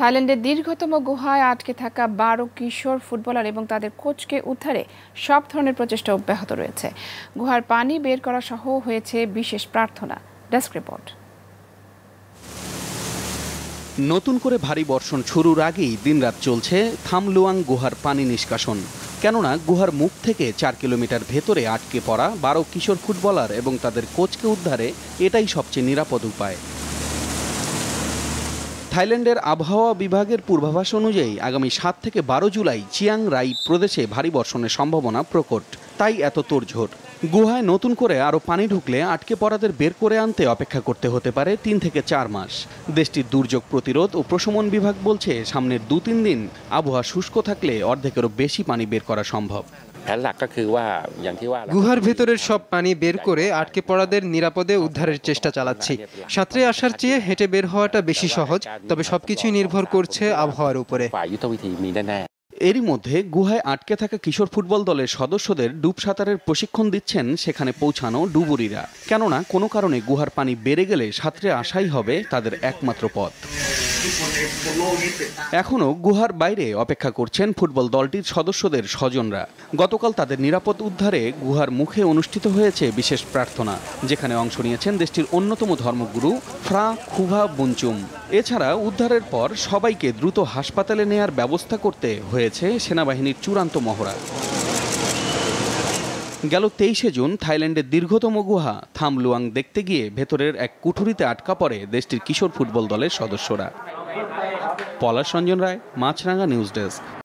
থাইল্যান্ডের দীর্ঘতম গুহায় আটকে থাকা বারো কিশোর ফুটবলার এবং তাদের কোচকে উদ্ধারে সব ধরনের প্রচেষ্টা অব্যাহত রয়েছে গুহার পানি বের করা সহ হয়েছে বিশেষ প্রার্থনা ডেস্ক রিপোর্ট নতুন করে ভারী বর্ষণ শুরুর আগেই দিনরাত চলছে থামলুয়াং গুহার পানি নিষ্কাশন কেননা গুহার মুখ থেকে চার কিলোমিটার ভেতরে আটকে পড়া বারো কিশোর ফুটবলার এবং তাদের কোচকে উদ্ধারে এটাই সবচেয়ে নিরাপদ উপায় থাইল্যান্ডের আবহাওয়া বিভাগের পূর্বাভাস অনুযায়ী আগামী সাত থেকে বারো জুলাই চিয়াং রাই প্রদেশে ভারী বর্ষণের সম্ভাবনা প্রকট তাই এত তোড়ঝোড় গুহায় নতুন করে আরও পানি ঢুকলে আটকে পড়াদের বের করে আনতে অপেক্ষা করতে হতে পারে তিন থেকে চার মাস দেশটির দুর্যোগ প্রতিরোধ ও প্রশমন বিভাগ বলছে সামনের দু তিন দিন আবহাওয়া শুষ্ক থাকলে অর্ধেকেরও বেশি পানি বের করা সম্ভব গুহার ভেতরের সব পানি বের করে আটকে পড়াদের নিরাপদে উদ্ধারের চেষ্টা চালাচ্ছি সাঁতরে আসার চেয়ে হেঁটে বের হওয়াটা বেশি সহজ তবে সবকিছুই নির্ভর করছে আবহাওয়ার উপরে এরই মধ্যে গুহায় আটকে থাকা কিশোর ফুটবল দলের সদস্যদের ডুব সাঁতারের প্রশিক্ষণ দিচ্ছেন সেখানে পৌঁছানো ডুবুরিরা কেননা কোনো কারণে গুহার পানি বেড়ে গেলে সাঁতরে আসাই হবে তাদের একমাত্র পথ এখনও গুহার বাইরে অপেক্ষা করছেন ফুটবল দলটির সদস্যদের স্বজনরা গতকাল তাদের নিরাপদ উদ্ধারে গুহার মুখে অনুষ্ঠিত হয়েছে বিশেষ প্রার্থনা যেখানে অংশ নিয়েছেন দেশটির অন্যতম ধর্মগুরু ফ্রা খুভা বুঞ্চুম এছাড়া উদ্ধারের পর সবাইকে দ্রুত হাসপাতালে নেয়ার ব্যবস্থা করতে হয়েছে সেনাবাহিনীর চূড়ান্ত মহড়া গেল তেইশে জুন থাইল্যান্ডের দীর্ঘতম গুহা থামলুয়াং দেখতে গিয়ে ভেতরের এক কুঠুরিতে আটকা পড়ে দেশটির কিশোর ফুটবল দলের সদস্যরা পলাশ রঞ্জন রায় মাছরাঙ্গা নিউজ ডেস্ক